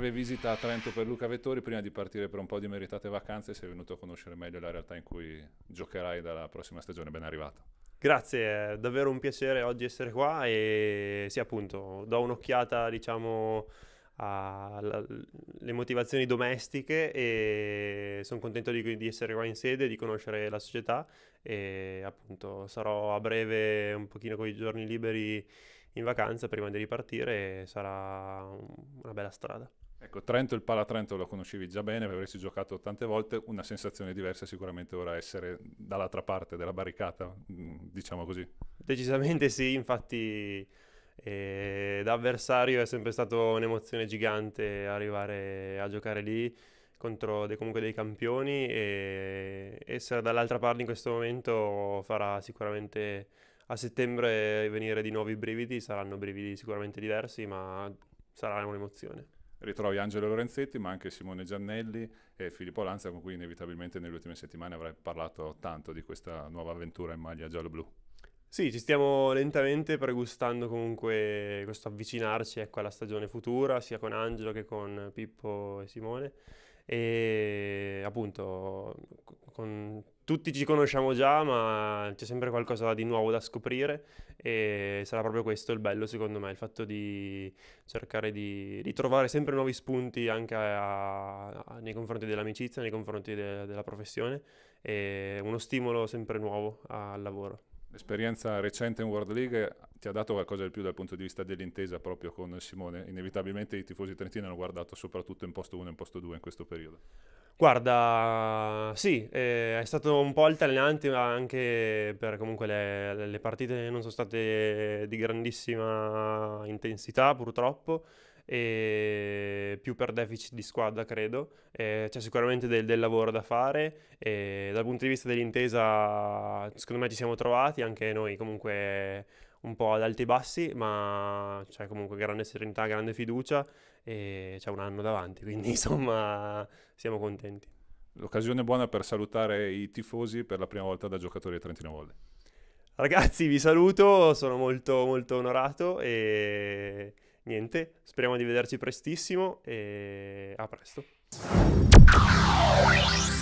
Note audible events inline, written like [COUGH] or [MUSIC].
breve visita a Trento per Luca Vettori, prima di partire per un po' di meritate vacanze, sei venuto a conoscere meglio la realtà in cui giocherai dalla prossima stagione. Ben arrivato. Grazie, è davvero un piacere oggi essere qua e sì appunto do un'occhiata diciamo alle motivazioni domestiche e sono contento di, di, essere qua in sede, di conoscere la società e appunto sarò a breve un pochino con i giorni liberi in vacanza prima di ripartire sarà una bella strada. Ecco, Trento, il Pala Trento lo conoscevi già bene, avresti giocato tante volte, una sensazione diversa sicuramente ora essere dall'altra parte della barricata, mm, diciamo così. Decisamente sì, infatti eh, da avversario è sempre stata un'emozione gigante arrivare a giocare lì contro dei, comunque dei campioni e essere dall'altra parte in questo momento farà sicuramente a settembre venire di nuovi brividi, saranno brividi sicuramente diversi, ma sarà un'emozione. Ritrovi Angelo Lorenzetti, ma anche Simone Giannelli e Filippo Lanza, con cui inevitabilmente nelle ultime settimane avrai parlato tanto di questa nuova avventura in maglia giallo-blu. Sì, ci stiamo lentamente pregustando comunque questo avvicinarci ecco, alla stagione futura, sia con Angelo che con Pippo e Simone. E appunto con, tutti ci conosciamo già, ma c'è sempre qualcosa di nuovo da scoprire e sarà proprio questo il bello secondo me, il fatto di cercare di ritrovare sempre nuovi spunti anche a, a, nei confronti dell'amicizia, nei confronti de, della professione e uno stimolo sempre nuovo al lavoro. L'esperienza recente in World League ti ha dato qualcosa di più dal punto di vista dell'intesa proprio con Simone? Inevitabilmente i tifosi trentini hanno guardato soprattutto in posto 1 e in posto 2 in questo periodo. Guarda, sì, eh, è stato un po' altalenante anche per comunque le, le, partite non sono state di grandissima intensità purtroppo, e più per deficit di squadra credo, eh, c'è sicuramente del, del, lavoro da fare dal punto di vista dell'intesa secondo me ci siamo trovati, anche noi comunque un po' ad alti e bassi, ma c'è comunque grande serenità, grande fiducia e c'è un anno davanti, quindi [LAUGHS] insomma siamo contenti. L'occasione buona per salutare i tifosi per la prima volta da giocatore di Trentino Volley. Ragazzi, vi saluto, sono molto molto onorato e niente, speriamo di vederci prestissimo e a presto.